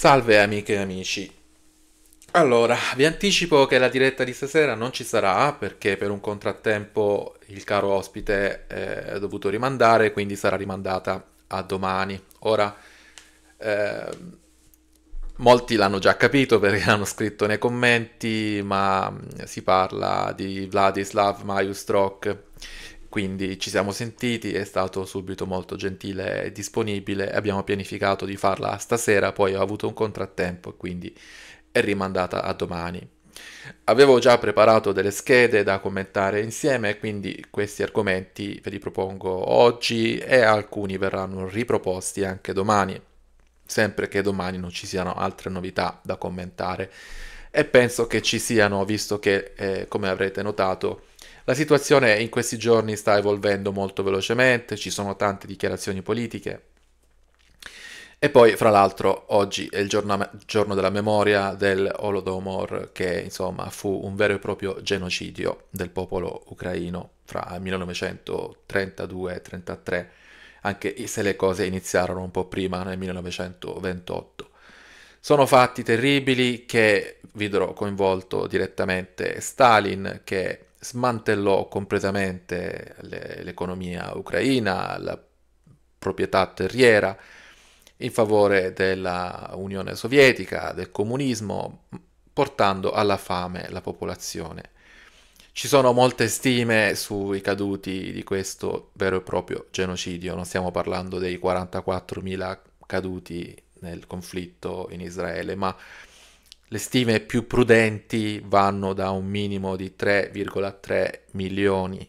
Salve amiche e amici. Allora, vi anticipo che la diretta di stasera non ci sarà perché per un contrattempo il caro ospite eh, è dovuto rimandare, quindi sarà rimandata a domani. Ora, eh, molti l'hanno già capito perché l'hanno scritto nei commenti, ma mm, si parla di Vladislav Majustrok quindi ci siamo sentiti, è stato subito molto gentile e disponibile, abbiamo pianificato di farla stasera, poi ho avuto un contrattempo e quindi è rimandata a domani. Avevo già preparato delle schede da commentare insieme, quindi questi argomenti ve li propongo oggi e alcuni verranno riproposti anche domani, sempre che domani non ci siano altre novità da commentare. E penso che ci siano, visto che, eh, come avrete notato, la situazione in questi giorni sta evolvendo molto velocemente, ci sono tante dichiarazioni politiche. E poi, fra l'altro, oggi è il giorno, giorno della memoria del Holodomor, che insomma fu un vero e proprio genocidio del popolo ucraino fra 1932 e 1933, anche se le cose iniziarono un po' prima, nel 1928. Sono fatti terribili che videro coinvolto direttamente Stalin, che smantellò completamente le, l'economia ucraina, la proprietà terriera, in favore della Unione Sovietica, del comunismo, portando alla fame la popolazione. Ci sono molte stime sui caduti di questo vero e proprio genocidio, non stiamo parlando dei 44.000 caduti nel conflitto in Israele, ma le stime più prudenti vanno da un minimo di 3,3 milioni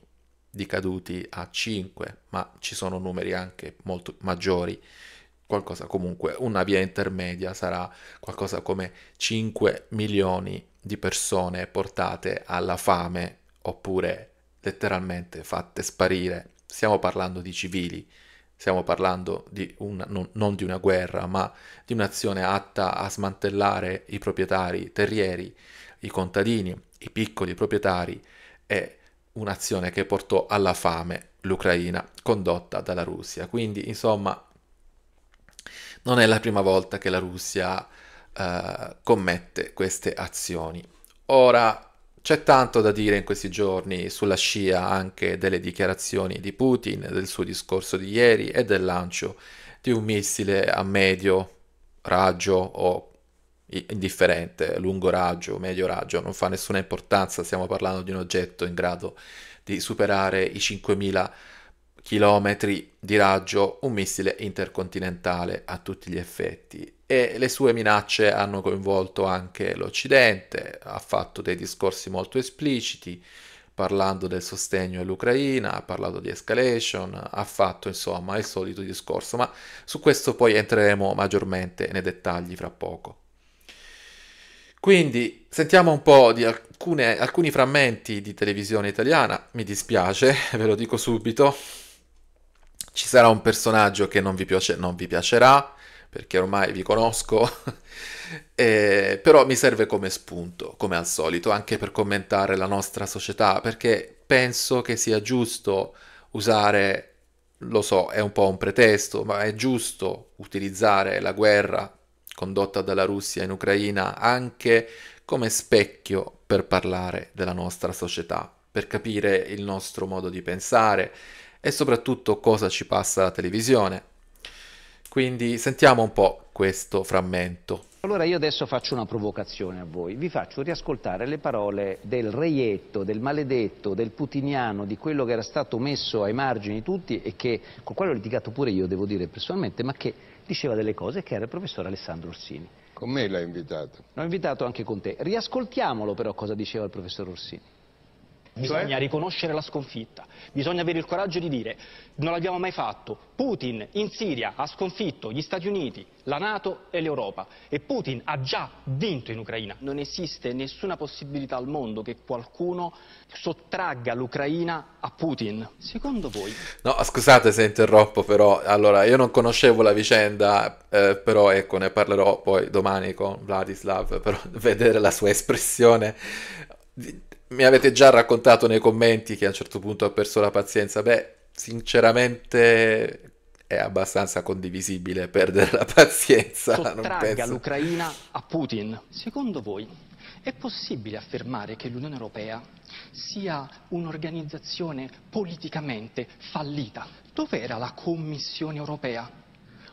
di caduti a 5, ma ci sono numeri anche molto maggiori. Qualcosa comunque, una via intermedia sarà qualcosa come 5 milioni di persone portate alla fame oppure letteralmente fatte sparire. Stiamo parlando di civili, stiamo parlando di una, non, non di una guerra, ma di un'azione atta a smantellare i proprietari terrieri, i contadini, i piccoli proprietari, e un'azione che portò alla fame l'Ucraina condotta dalla Russia. Quindi, insomma, non è la prima volta che la Russia eh, commette queste azioni. Ora, c'è tanto da dire in questi giorni sulla scia anche delle dichiarazioni di Putin, del suo discorso di ieri e del lancio di un missile a medio raggio o indifferente, lungo raggio, medio raggio, non fa nessuna importanza, stiamo parlando di un oggetto in grado di superare i 5000 km di raggio un missile intercontinentale a tutti gli effetti e le sue minacce hanno coinvolto anche l'Occidente, ha fatto dei discorsi molto espliciti parlando del sostegno all'Ucraina, ha parlato di escalation, ha fatto insomma il solito discorso, ma su questo poi entreremo maggiormente nei dettagli fra poco. Quindi sentiamo un po' di alcune, alcuni frammenti di televisione italiana, mi dispiace, ve lo dico subito, ci sarà un personaggio che non vi, piace, non vi piacerà, perché ormai vi conosco, eh, però mi serve come spunto, come al solito, anche per commentare la nostra società, perché penso che sia giusto usare, lo so, è un po' un pretesto, ma è giusto utilizzare la guerra condotta dalla Russia in Ucraina anche come specchio per parlare della nostra società, per capire il nostro modo di pensare, e soprattutto cosa ci passa la televisione. Quindi sentiamo un po' questo frammento. Allora io adesso faccio una provocazione a voi, vi faccio riascoltare le parole del reietto, del maledetto, del putiniano, di quello che era stato messo ai margini tutti e che, con quale ho litigato pure io, devo dire personalmente, ma che diceva delle cose che era il professor Alessandro Orsini. Con me l'ha invitato. L'ho invitato anche con te. Riascoltiamolo però cosa diceva il professor Orsini. Bisogna cioè? riconoscere la sconfitta, bisogna avere il coraggio di dire non l'abbiamo mai fatto, Putin in Siria ha sconfitto gli Stati Uniti, la Nato e l'Europa e Putin ha già vinto in Ucraina. Non esiste nessuna possibilità al mondo che qualcuno sottragga l'Ucraina a Putin. Secondo voi? No, scusate se interrompo però, allora io non conoscevo la vicenda, eh, però ecco ne parlerò poi domani con Vladislav, però vedere la sua espressione mi avete già raccontato nei commenti che a un certo punto ha perso la pazienza. Beh, sinceramente è abbastanza condivisibile perdere la pazienza. Sottragga l'Ucraina a Putin. Secondo voi è possibile affermare che l'Unione Europea sia un'organizzazione politicamente fallita? Dov'era la Commissione Europea?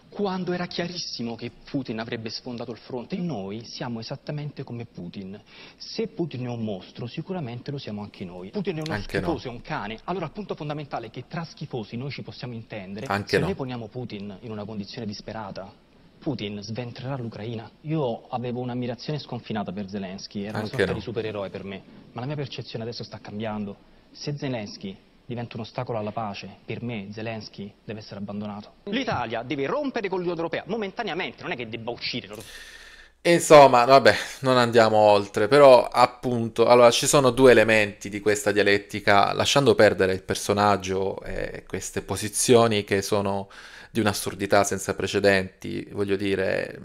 quando era chiarissimo che Putin avrebbe sfondato il fronte. Noi siamo esattamente come Putin. Se Putin è un mostro, sicuramente lo siamo anche noi. Putin è uno anche schifoso, no. è un cane. Allora il punto fondamentale è che tra schifosi noi ci possiamo intendere. Anche se no. noi poniamo Putin in una condizione disperata, Putin sventrerà l'Ucraina. Io avevo un'ammirazione sconfinata per Zelensky, era Anche una sorta no. di supereroe per me, ma la mia percezione adesso sta cambiando. Se Zelensky diventa un ostacolo alla pace. Per me Zelensky deve essere abbandonato. L'Italia deve rompere con l'Unione Europea momentaneamente, non è che debba uscire. Insomma, vabbè, non andiamo oltre, però appunto, allora ci sono due elementi di questa dialettica, lasciando perdere il personaggio e queste posizioni che sono di un'assurdità senza precedenti, voglio dire,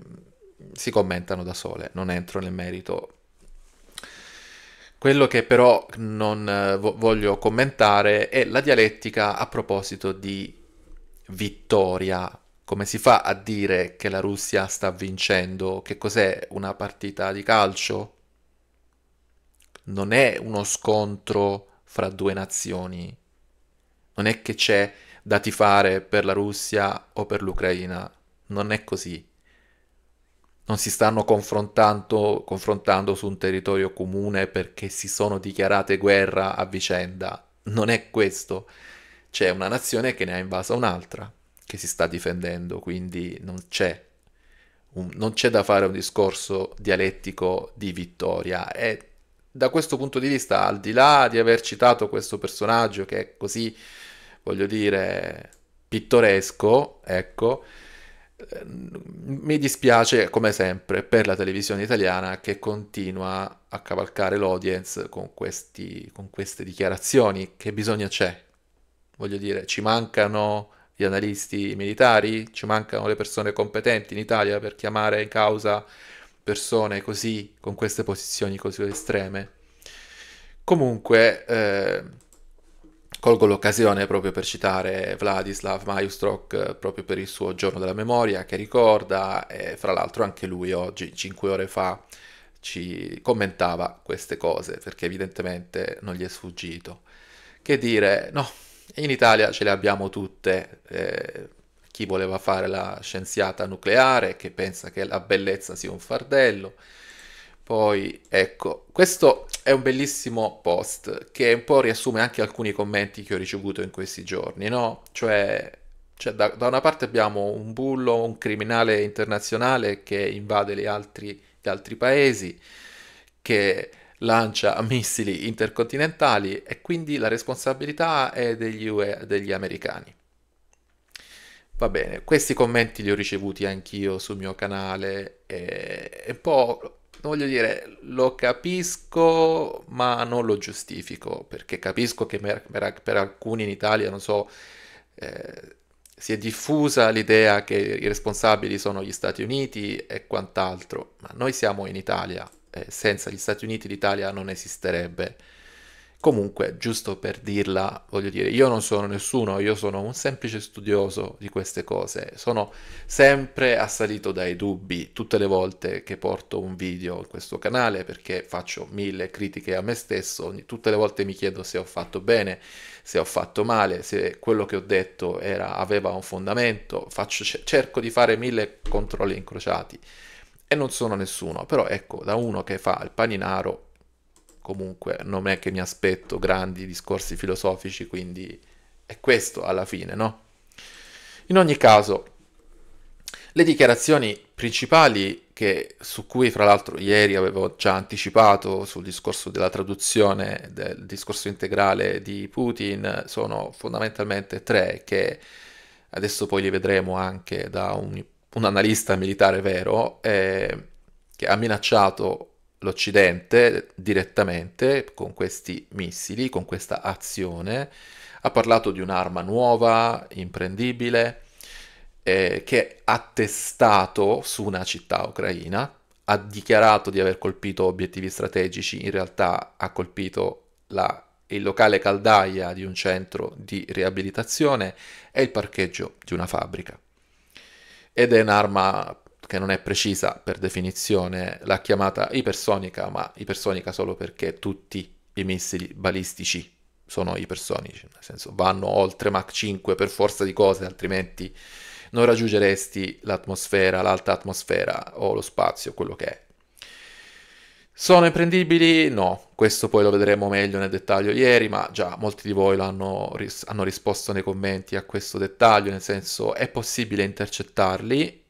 si commentano da sole, non entro nel merito quello che però non eh, voglio commentare è la dialettica a proposito di vittoria. Come si fa a dire che la Russia sta vincendo? Che cos'è una partita di calcio? Non è uno scontro fra due nazioni. Non è che c'è da tifare per la Russia o per l'Ucraina. Non è così non si stanno confrontando, confrontando su un territorio comune perché si sono dichiarate guerra a vicenda. Non è questo. C'è una nazione che ne ha invasa un'altra, che si sta difendendo, quindi non c'è, un, non c'è da fare un discorso dialettico di vittoria. E da questo punto di vista, al di là di aver citato questo personaggio che è così, voglio dire, pittoresco, ecco, mi dispiace come sempre per la televisione italiana che continua a cavalcare l'audience con, questi, con queste dichiarazioni. Che bisogno c'è? Voglio dire, ci mancano gli analisti militari? Ci mancano le persone competenti in Italia per chiamare in causa persone così, con queste posizioni così estreme? Comunque, eh, Colgo l'occasione proprio per citare Vladislav Majustrok eh, proprio per il suo giorno della memoria che ricorda e fra l'altro anche lui oggi, cinque ore fa, ci commentava queste cose perché evidentemente non gli è sfuggito. Che dire, no, in Italia ce le abbiamo tutte. Eh, chi voleva fare la scienziata nucleare, che pensa che la bellezza sia un fardello. Poi, ecco, questo è un bellissimo post che un po' riassume anche alcuni commenti che ho ricevuto in questi giorni, no? Cioè, cioè da, da, una parte abbiamo un bullo, un criminale internazionale che invade gli altri, gli altri paesi, che lancia missili intercontinentali e quindi la responsabilità è degli, UE, degli americani. Va bene, questi commenti li ho ricevuti anch'io sul mio canale e, e un po' voglio dire, lo capisco, ma non lo giustifico, perché capisco che per, alcuni in Italia, non so, eh, si è diffusa l'idea che i responsabili sono gli Stati Uniti e quant'altro, ma noi siamo in Italia, eh, senza gli Stati Uniti l'Italia non esisterebbe. Comunque, giusto per dirla, voglio dire, io non sono nessuno, io sono un semplice studioso di queste cose. Sono sempre assalito dai dubbi tutte le volte che porto un video in questo canale perché faccio mille critiche a me stesso, tutte le volte mi chiedo se ho fatto bene, se ho fatto male, se quello che ho detto era, aveva un fondamento, faccio, cerco di fare mille controlli incrociati. E non sono nessuno, però ecco, da uno che fa il paninaro comunque non è che mi aspetto grandi discorsi filosofici, quindi è questo alla fine, no? In ogni caso, le dichiarazioni principali che, su cui fra l'altro ieri avevo già anticipato sul discorso della traduzione del discorso integrale di Putin sono fondamentalmente tre che adesso poi li vedremo anche da un, un analista militare vero eh, che ha minacciato l'Occidente direttamente con questi missili, con questa azione, ha parlato di un'arma nuova, imprendibile, eh, che è attestato su una città ucraina, ha dichiarato di aver colpito obiettivi strategici, in realtà ha colpito la, il locale caldaia di un centro di riabilitazione e il parcheggio di una fabbrica. Ed è un'arma che non è precisa per definizione, l'ha chiamata ipersonica, ma ipersonica solo perché tutti i missili balistici sono ipersonici, nel senso vanno oltre Mach 5 per forza di cose, altrimenti non raggiungeresti l'atmosfera, l'alta atmosfera o lo spazio, quello che è. Sono imprendibili? No, questo poi lo vedremo meglio nel dettaglio ieri, ma già molti di voi hanno, ris- hanno risposto nei commenti a questo dettaglio, nel senso è possibile intercettarli,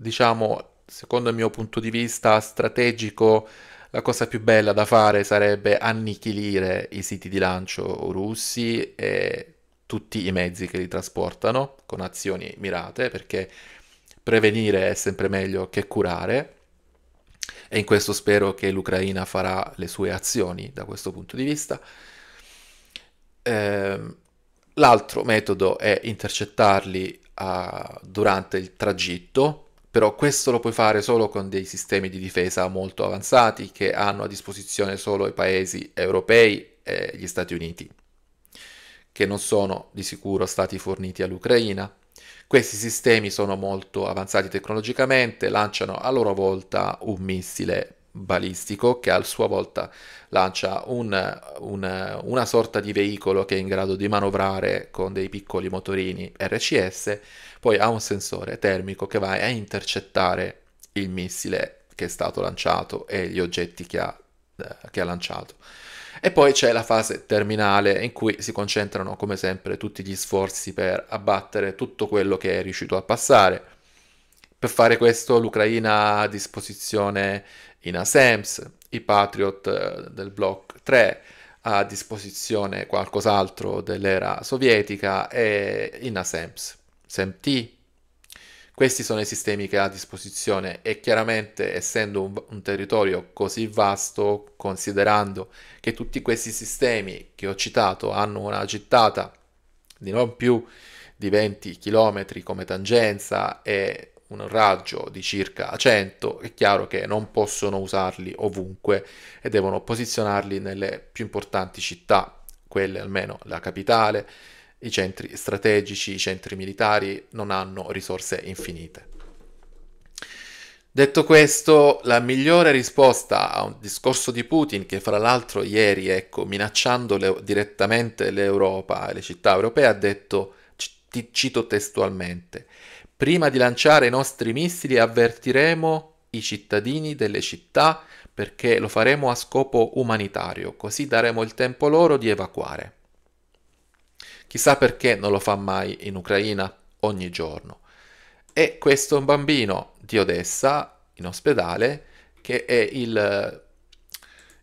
diciamo, secondo il mio punto di vista strategico, la cosa più bella da fare sarebbe annichilire i siti di lancio russi e tutti i mezzi che li trasportano con azioni mirate, perché prevenire è sempre meglio che curare e in questo spero che l'Ucraina farà le sue azioni da questo punto di vista. Ehm, l'altro metodo è intercettarli a, ah, durante il tragitto, però questo lo puoi fare solo con dei sistemi di difesa molto avanzati che hanno a disposizione solo i paesi europei e gli Stati Uniti, che non sono di sicuro stati forniti all'Ucraina. Questi sistemi sono molto avanzati tecnologicamente, lanciano a loro volta un missile balistico che a sua volta lancia un, un, una sorta di veicolo che è in grado di manovrare con dei piccoli motorini RCS, poi ha un sensore termico che va a intercettare il missile che è stato lanciato e gli oggetti che ha, eh, che ha lanciato. E poi c'è la fase terminale in cui si concentrano come sempre tutti gli sforzi per abbattere tutto quello che è riuscito a passare. Per fare questo l'Ucraina ha a disposizione in ASEMS, i Patriot eh, del Block 3, a disposizione qualcos'altro dell'era sovietica e in ASEMS, SEMT. Questi sono i sistemi che ha a disposizione e chiaramente essendo un, un territorio così vasto, considerando che tutti questi sistemi che ho citato hanno una gittata di non più di 20 km come tangenza e un raggio di circa 100, è chiaro che non possono usarli ovunque e devono posizionarli nelle più importanti città, quelle almeno la capitale, i centri strategici, i centri militari non hanno risorse infinite. Detto questo, la migliore risposta a un discorso di Putin che fra l'altro ieri, ecco, minacciando le- direttamente l'Europa e le città europee, ha detto, ti cito testualmente, Prima di lanciare i nostri missili avvertiremo i cittadini delle città perché lo faremo a scopo umanitario, così daremo il tempo loro di evacuare. Chissà perché non lo fa mai in Ucraina ogni giorno. E questo è un bambino di Odessa, in ospedale, che è il,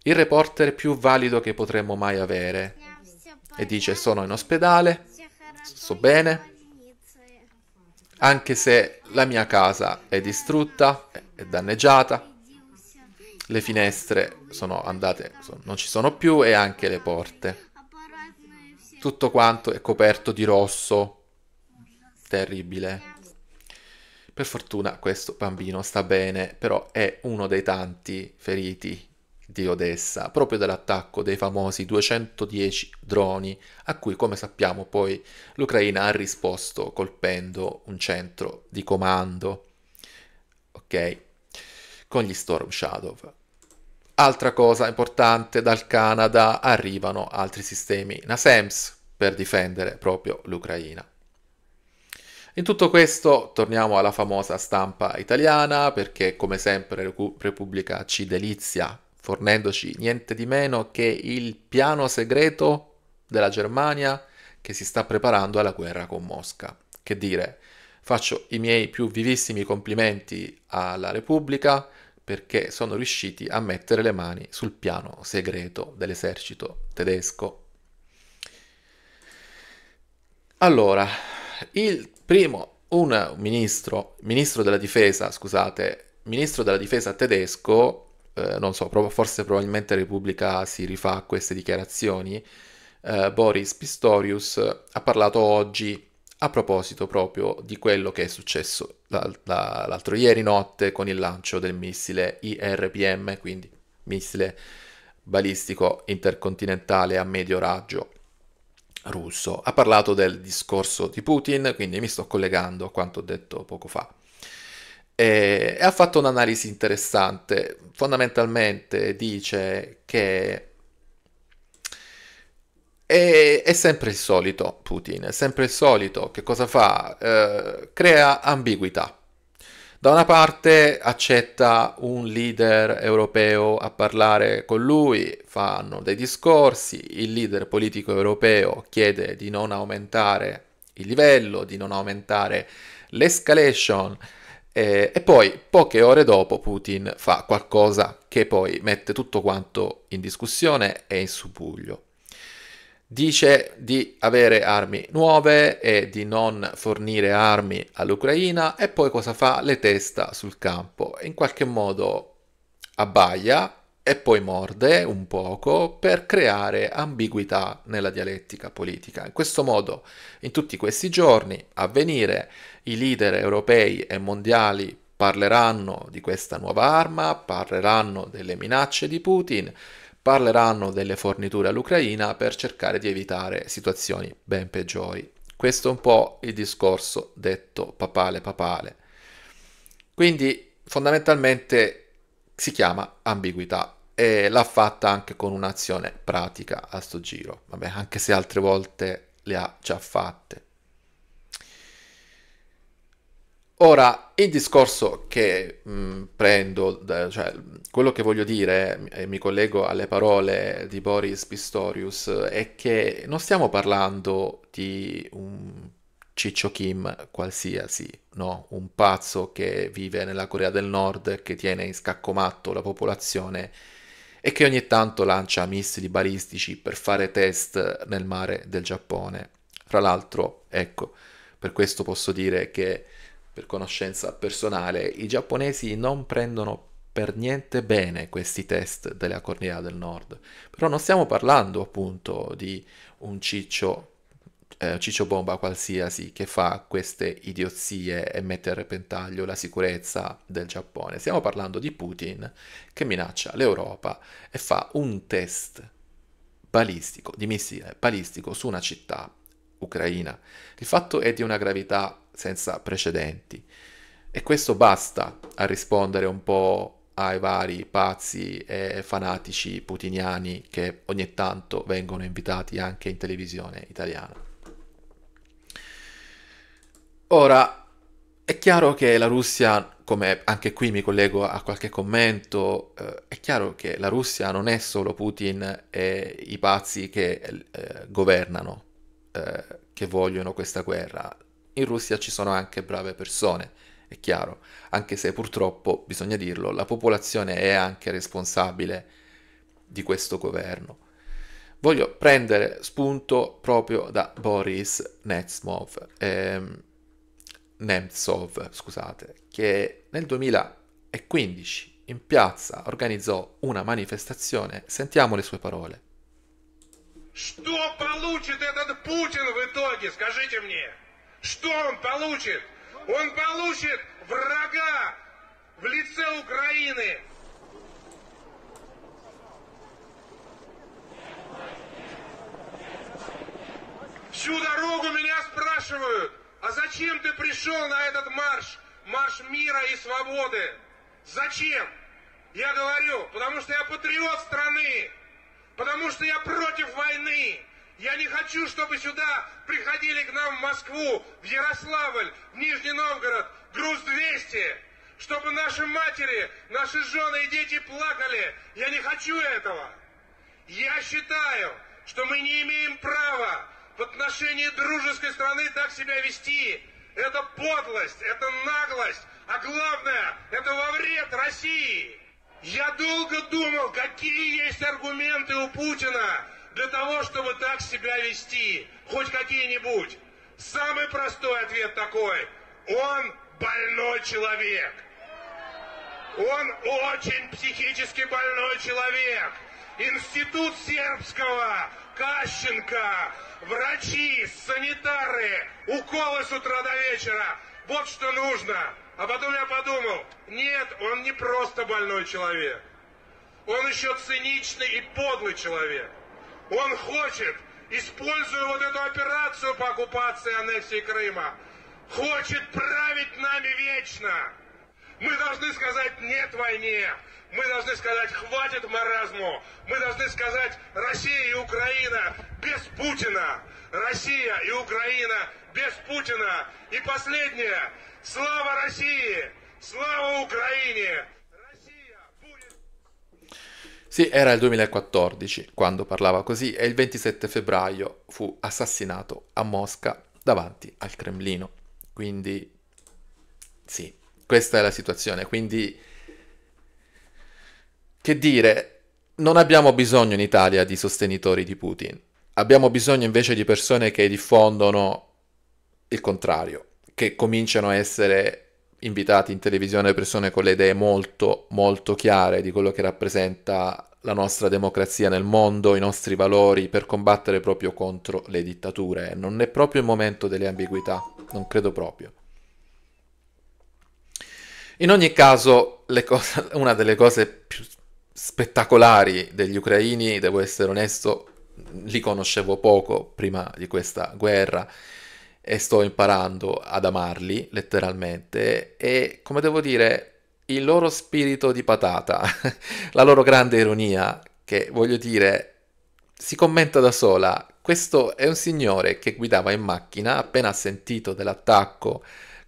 il reporter più valido che potremmo mai avere. E dice sono in ospedale, sto bene, anche se la mia casa è distrutta, è danneggiata, le finestre sono andate, non ci sono più e anche le porte. Tutto quanto è coperto di rosso. Terribile. Per fortuna questo bambino sta bene, però è uno dei tanti feriti di Odessa, proprio dell'attacco dei famosi 210 droni, a cui come sappiamo poi l'Ucraina ha risposto colpendo un centro di comando, ok, con gli Storm Shadow. Altra cosa importante, dal Canada arrivano altri sistemi NASAMS per difendere proprio l'Ucraina. In tutto questo torniamo alla famosa stampa italiana perché come sempre Repubblica ci delizia fornendoci niente di meno che il piano segreto della Germania che si sta preparando alla guerra con Mosca. Che dire, faccio i miei più vivissimi complimenti alla Repubblica perché sono riusciti a mettere le mani sul piano segreto dell'esercito tedesco. Allora, il primo, un ministro, ministro della difesa, scusate, ministro della difesa tedesco eh, non so, forse probabilmente Repubblica si rifà a queste dichiarazioni, eh, Boris Pistorius ha parlato oggi a proposito proprio di quello che è successo l'al- l'altro ieri notte con il lancio del missile IRPM, quindi missile balistico intercontinentale a medio raggio russo. Ha parlato del discorso di Putin, quindi mi sto collegando a quanto detto poco fa e, e ha fatto un'analisi interessante. Fondamentalmente dice che è, è, sempre il solito Putin, è sempre il solito. Che cosa fa? Eh, crea ambiguità. Da una parte accetta un leader europeo a parlare con lui, fanno dei discorsi, il leader politico europeo chiede di non aumentare il livello, di non aumentare l'escalation, eh, e poi, poche ore dopo, Putin fa qualcosa che poi mette tutto quanto in discussione e in subuglio. Dice di avere armi nuove e di non fornire armi all'Ucraina e poi cosa fa? Le testa sul campo. In qualche modo abbaia e poi morde un poco per creare ambiguità nella dialettica politica. In questo modo, in tutti questi giorni a venire, i leader europei e mondiali parleranno di questa nuova arma, parleranno delle minacce di Putin, parleranno delle forniture all'Ucraina per cercare di evitare situazioni ben peggiori. Questo è un po' il discorso detto papale papale. Quindi fondamentalmente si chiama ambiguità e l'ha fatta anche con un'azione pratica a sto giro, vabbè, anche se altre volte le ha già fatte. Ora, il discorso che mh, mm, prendo, cioè quello che voglio dire, e mi collego alle parole di Boris Pistorius, è che non stiamo parlando di un Ciccio Kim qualsiasi, no? Un pazzo che vive nella Corea del Nord, che tiene in scacco matto la popolazione e che ogni tanto lancia missili balistici per fare test nel mare del Giappone. Fra l'altro, ecco, per questo posso dire che per conoscenza personale, i giapponesi non prendono per niente bene questi test della Corea del Nord. Però non stiamo parlando appunto di un ciccio eh, Ciccio Bomba qualsiasi che fa queste idiozie e mette a repentaglio la sicurezza del Giappone. Stiamo parlando di Putin che minaccia l'Europa e fa un test balistico, di missile balistico su una città ucraina. Il fatto è di una gravità senza precedenti e questo basta a rispondere un po' ai vari pazzi e fanatici putiniani che ogni tanto vengono invitati anche in televisione italiana. Ora, è chiaro che la Russia, come anche qui mi collego a qualche commento, eh, è chiaro che la Russia non è solo Putin e i pazzi che eh, governano, eh, che vogliono questa guerra. In Russia ci sono anche brave persone, è chiaro, anche se purtroppo, bisogna dirlo, la popolazione è anche responsabile di questo governo. Voglio prendere spunto proprio da Boris Netsmov. Ehm, Nemtsov, scusate, che nel 2015 in piazza organizzò una manifestazione. Sentiamo le sue parole. Что получит этот Путин в итоге, скажите мне? Что он получит? Он получит врага в лице Украины. Всю дорогу меня спрашивают, А зачем ты пришел на этот марш, марш мира и свободы? Зачем? Я говорю, потому что я патриот страны, потому что я против войны. Я не хочу, чтобы сюда приходили к нам в Москву, в Ярославль, в Нижний Новгород, груз-200, чтобы наши матери, наши жены и дети плакали. Я не хочу этого. Я считаю, что мы не имеем права в отношении дружеской страны так себя вести. Это подлость, это наглость, а главное, это во вред России. Я долго думал, какие есть аргументы у Путина для того, чтобы так себя вести, хоть какие-нибудь. Самый простой ответ такой. Он больной человек. Он очень психически больной человек. Институт сербского Кащенко, врачи, санитары, уколы с утра до вечера. Вот что нужно. А потом я подумал, нет, он не просто больной человек. Он еще циничный и подлый человек. Он хочет, используя вот эту операцию по оккупации аннексии Крыма, хочет править нами вечно. Мы должны сказать «нет войне», мы должны сказать «хватит маразму», мы должны сказать «Россия и Украина без Путина», «Россия и Украина без Путина». И последнее – «Слава России! Слава Ucraine! Sì, era il 2014 quando parlava così e il 27 febbraio fu assassinato a Mosca davanti al Cremlino. Quindi sì, Questa è la situazione, quindi che dire, non abbiamo bisogno in Italia di sostenitori di Putin, abbiamo bisogno invece di persone che diffondono il contrario, che cominciano a essere invitati in televisione persone con le idee molto molto chiare di quello che rappresenta la nostra democrazia nel mondo, i nostri valori per combattere proprio contro le dittature. Non è proprio il momento delle ambiguità, non credo proprio. In ogni caso, cose, una delle cose più spettacolari degli ucraini, devo essere onesto, li conoscevo poco prima di questa guerra e sto imparando ad amarli letteralmente e come devo dire il loro spirito di patata, la loro grande ironia che voglio dire si commenta da sola. Questo è un signore che guidava in macchina appena sentito dell'attacco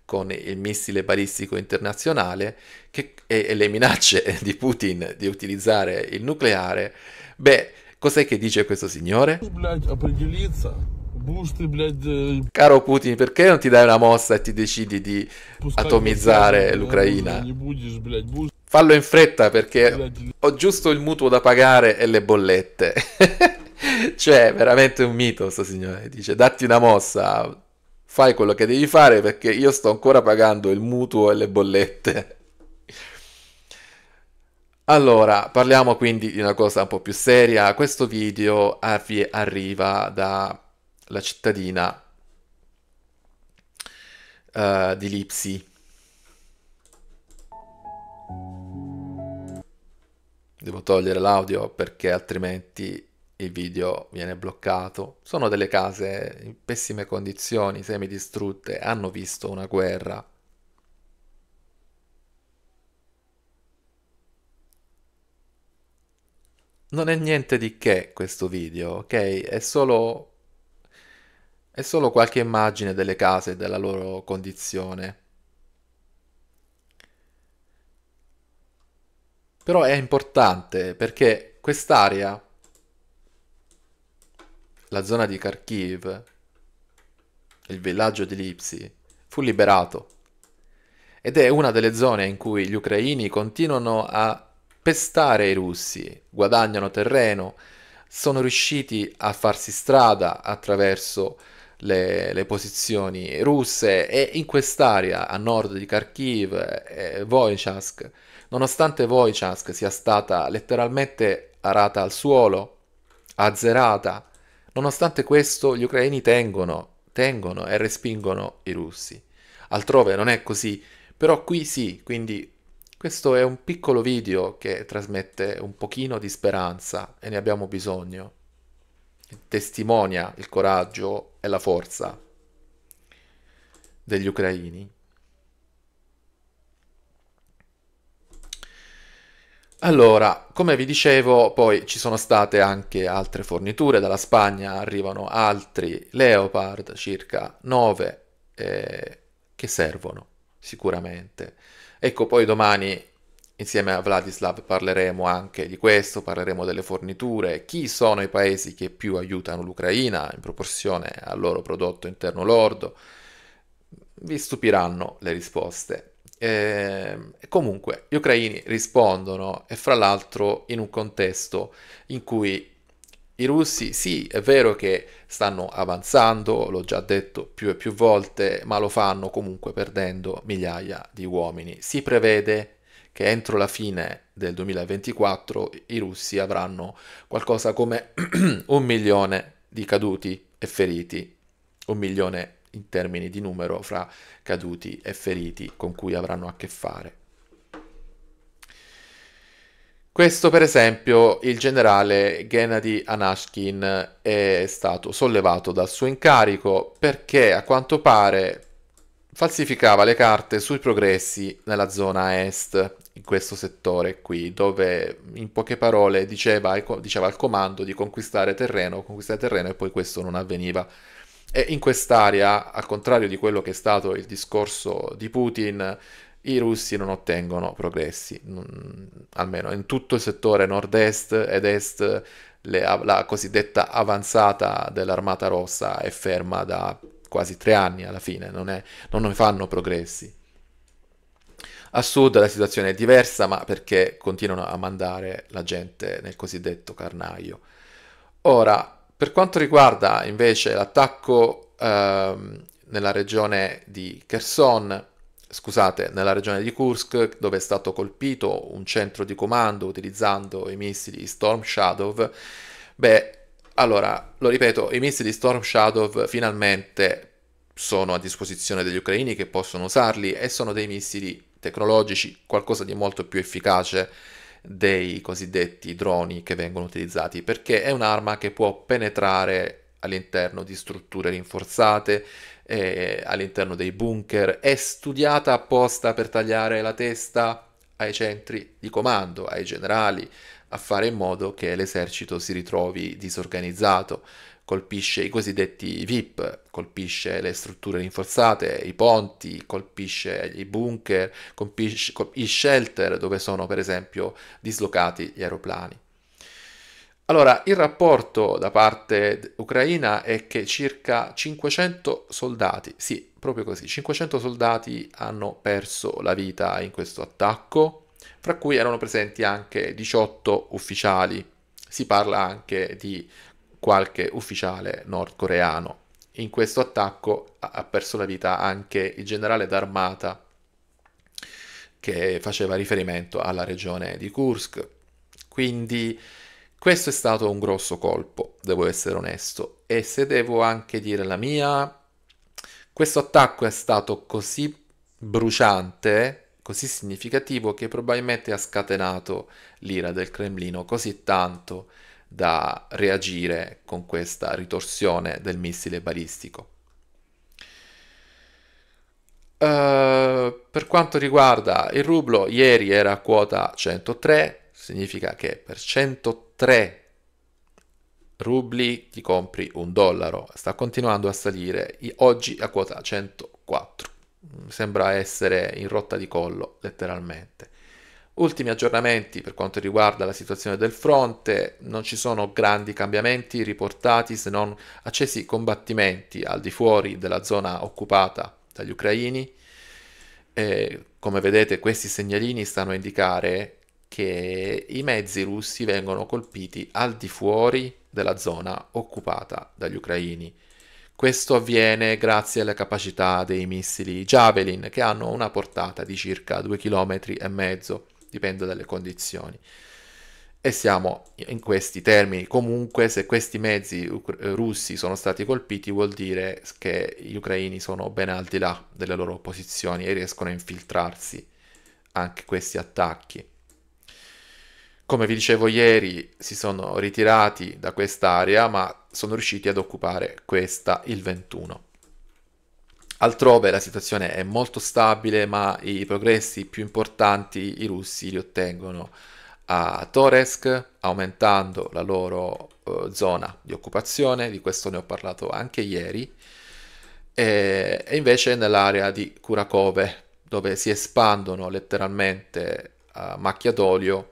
con il missile balistico internazionale che, e, e, le minacce di Putin di utilizzare il nucleare, beh, cos'è che dice questo signore? Э, Caro Putin, perché non ti dai una mossa e ti decidi di atomizzare l'Ucraina? Fallo in fretta perché ho giusto il mutuo da pagare e le bollette. cioè, veramente un mito sto signore. Dice, datti una mossa, fai quello che devi fare perché io sto ancora pagando il mutuo e le bollette. Allora, parliamo quindi di una cosa un po' più seria. Questo video vi arriva dalla cittadina uh, di Lipsi. Devo togliere l'audio perché altrimenti il video viene bloccato. Sono delle case in pessime condizioni, semidistrutte, hanno visto una guerra. Non è niente di che questo video, ok? È solo, è solo qualche immagine delle case e della loro condizione. Però è importante perché quest'area la zona di Kharkiv, il villaggio di Lipsi, fu liberato ed è una delle zone in cui gli ucraini continuano a pestare i russi, guadagnano terreno, sono riusciti a farsi strada attraverso le, le posizioni russe e in quest'area a nord di Kharkiv, eh, Wojciech, nonostante Wojciech sia stata letteralmente arata al suolo, azzerata, Nonostante questo, gli ucraini tengono, tengono e respingono i russi. Altrove non è così, però qui sì, quindi questo è un piccolo video che trasmette un pochino di speranza e ne abbiamo bisogno. Testimonia il coraggio e la forza degli ucraini. Allora, come vi dicevo, poi ci sono state anche altre forniture, dalla Spagna arrivano altri Leopard, circa 9, eh, che servono sicuramente. Ecco, poi domani insieme a Vladislav parleremo anche di questo, parleremo delle forniture, chi sono i paesi che più aiutano l'Ucraina in proporzione al loro prodotto interno lordo. Vi stupiranno le risposte. Eh, comunque, gli ucraini rispondono e fra l'altro in un contesto in cui i russi sì, è vero che stanno avanzando, l'ho già detto più e più volte, ma lo fanno comunque perdendo migliaia di uomini. Si prevede che entro la fine del 2024 i russi avranno qualcosa come un milione di caduti e feriti, un milione in termini di numero fra caduti e feriti con cui avranno a che fare. Questo per esempio il generale Gennady Anashkin è stato sollevato dal suo incarico perché a quanto pare falsificava le carte sui progressi nella zona est, in questo settore qui, dove in poche parole diceva, diceva al comando di conquistare terreno, conquistare terreno e poi questo non avveniva. E in quest'area, al contrario di quello che è stato il discorso di Putin, i russi non ottengono progressi, almeno in tutto il settore nord-est ed est le, la cosiddetta avanzata dell'armata rossa è ferma da quasi tre anni alla fine, non, è, non ne fanno progressi. A sud la situazione è diversa, ma perché continuano a mandare la gente nel cosiddetto carnaio. Ora, per quanto riguarda invece l'attacco ehm, nella regione di Kherson, scusate, nella regione di Kursk, dove è stato colpito un centro di comando utilizzando i missili Storm Shadow, beh, allora, lo ripeto, i missili Storm Shadow finalmente sono a disposizione degli ucraini che possono usarli e sono dei missili tecnologici, qualcosa di molto più efficace dei cosiddetti droni che vengono utilizzati, perché è un'arma che può penetrare all'interno di strutture rinforzate, eh, all'interno dei bunker, è studiata apposta per tagliare la testa ai centri di comando, ai generali, a fare in modo che l'esercito si ritrovi disorganizzato colpisce i cosiddetti VIP, colpisce le strutture rinforzate, i ponti, colpisce i bunker, colpisce i shelter dove sono per esempio dislocati gli aeroplani. Allora, il rapporto da parte ucraina è che circa 500 soldati, sì, proprio così, 500 soldati hanno perso la vita in questo attacco, fra cui erano presenti anche 18 ufficiali. Si parla anche di qualche ufficiale nordcoreano. In questo attacco ha perso la vita anche il generale d'armata che faceva riferimento alla regione di Kursk. Quindi questo è stato un grosso colpo, devo essere onesto. E se devo anche dire la mia, questo attacco è stato così bruciante, così significativo, che probabilmente ha scatenato l'ira del Cremlino così tanto da reagire con questa ritorsione del missile balistico. Uh, per quanto riguarda il rublo, ieri era a quota 103, significa che per 103 rubli ti compri un dollaro. Sta continuando a salire, oggi a quota 104. Sembra essere in rotta di collo, letteralmente. Ultimi aggiornamenti per quanto riguarda la situazione del fronte, non ci sono grandi cambiamenti riportati se non accesi combattimenti al di fuori della zona occupata dagli ucraini. E, come vedete questi segnalini stanno a indicare che i mezzi russi vengono colpiti al di fuori della zona occupata dagli ucraini. Questo avviene grazie alle capacità dei missili Javelin che hanno una portata di circa 2,5 km dipende dalle condizioni. E siamo in questi termini. Comunque, se questi mezzi eh, russi sono stati colpiti, vuol dire che gli ucraini sono ben al di là delle loro posizioni e riescono a infiltrarsi anche questi attacchi. Come vi dicevo ieri, si sono ritirati da quest'area, ma sono riusciti ad occupare questa il 21. Altrove la situazione è molto stabile, ma i progressi più importanti i russi li ottengono a Toresk, aumentando la loro eh, zona di occupazione, di questo ne ho parlato anche ieri, e, e invece nell'area di Kurakove, dove si espandono letteralmente a macchia d'olio,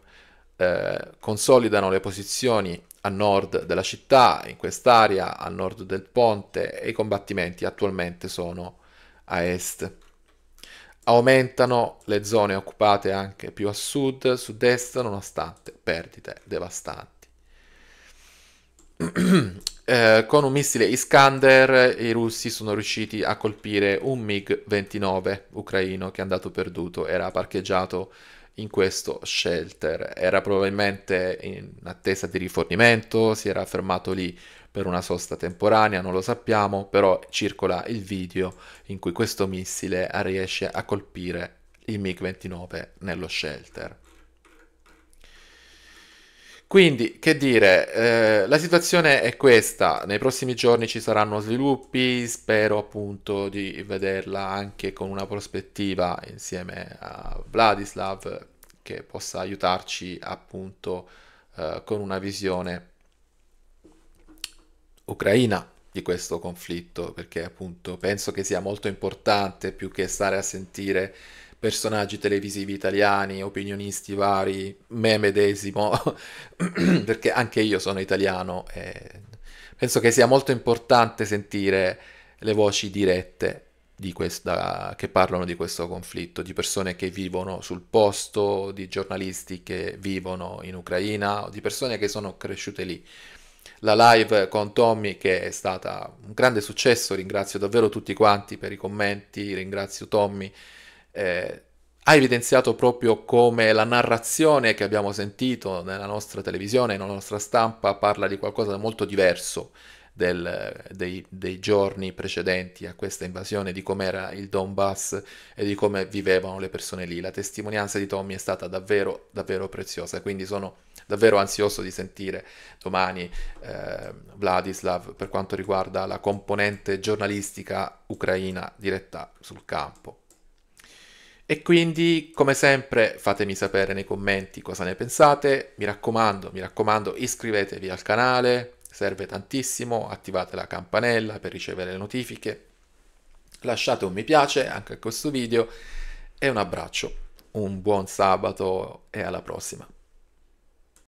eh, consolidano le posizioni a nord della città, in quest'area a nord del ponte e i combattimenti attualmente sono a est. Aumentano le zone occupate anche più a sud, sud-est, nonostante perdite devastanti. eh, con un missile Iskander i russi sono riusciti a colpire un MiG-29 ucraino che è andato perduto, era parcheggiato in questo shelter. Era probabilmente in attesa di rifornimento, si era fermato lì per una sosta temporanea, non lo sappiamo, però circola il video in cui questo missile riesce a colpire il MiG-29 nello shelter. Quindi, che dire, eh, la situazione è questa, nei prossimi giorni ci saranno sviluppi, spero appunto di vederla anche con una prospettiva insieme a Vladislav che possa aiutarci appunto eh, con una visione ucraina di questo conflitto, perché appunto penso che sia molto importante più che stare a sentire personaggi televisivi italiani, opinionisti vari, me medesimo, perché anche io sono italiano e penso che sia molto importante sentire le voci dirette questa, che parlano di questo conflitto, di persone che vivono sul posto, di giornalisti che vivono in Ucraina, di persone che sono cresciute lì. La live con Tommy che è stata un grande successo, ringrazio davvero tutti quanti per i commenti, ringrazio Tommy eh, ha evidenziato proprio come la narrazione che abbiamo sentito nella nostra televisione, nella nostra stampa, parla di qualcosa di molto diverso del, dei, dei, giorni precedenti a questa invasione, di com'era il Donbass e di come vivevano le persone lì. La testimonianza di Tommy è stata davvero, davvero preziosa, quindi sono davvero ansioso di sentire domani eh, Vladislav per quanto riguarda la componente giornalistica ucraina diretta sul campo. E quindi, come sempre, fatemi sapere nei commenti cosa ne pensate. Mi raccomando, mi raccomando, iscrivetevi al canale, serve tantissimo, attivate la campanella per ricevere le notifiche. Lasciate un mi piace anche a questo video e un abbraccio. Un buon sabato e alla prossima.